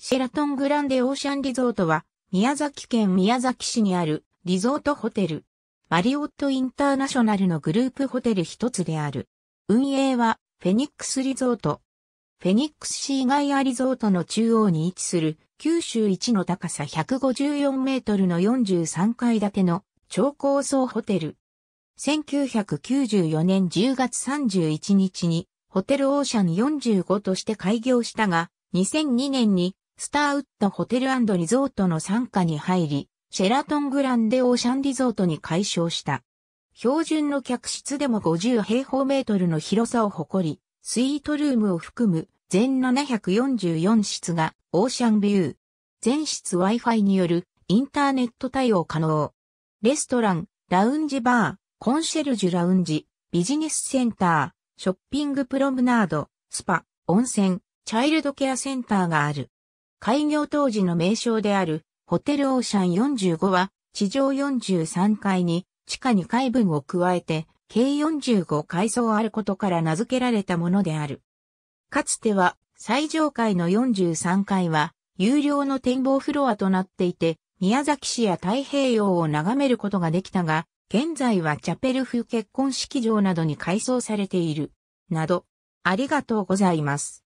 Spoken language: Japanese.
シェラトングランデオーシャンリゾートは、宮崎県宮崎市にあるリゾートホテル。マリオットインターナショナルのグループホテル一つである。運営は、フェニックスリゾート。フェニックスシーガイアリゾートの中央に位置する、九州一の高さ154メートルの43階建ての超高層ホテル。1994年10月31日に、ホテルオーシャン45として開業したが、2002年にスターウッドホテルリゾートの参加に入り、シェラトングランデオーシャンリゾートに改称した。標準の客室でも50平方メートルの広さを誇り、スイートルームを含む全744室がオーシャンビュー。全室 Wi-Fi によるインターネット対応可能。レストラン、ラウンジバー、コンシェルジュラウンジ、ビジネスセンター、ショッピングプロムナード、スパ、温泉、チャイルドケアセンターがある。開業当時の名称であるホテルオーシャン45は地上43階に地下2階分を加えて計45階層あることから名付けられたものである。かつては最上階の43階は有料の展望フロアとなっていて宮崎市や太平洋を眺めることができたが現在はチャペル風結婚式場などに改装されている。など、ありがとうございます。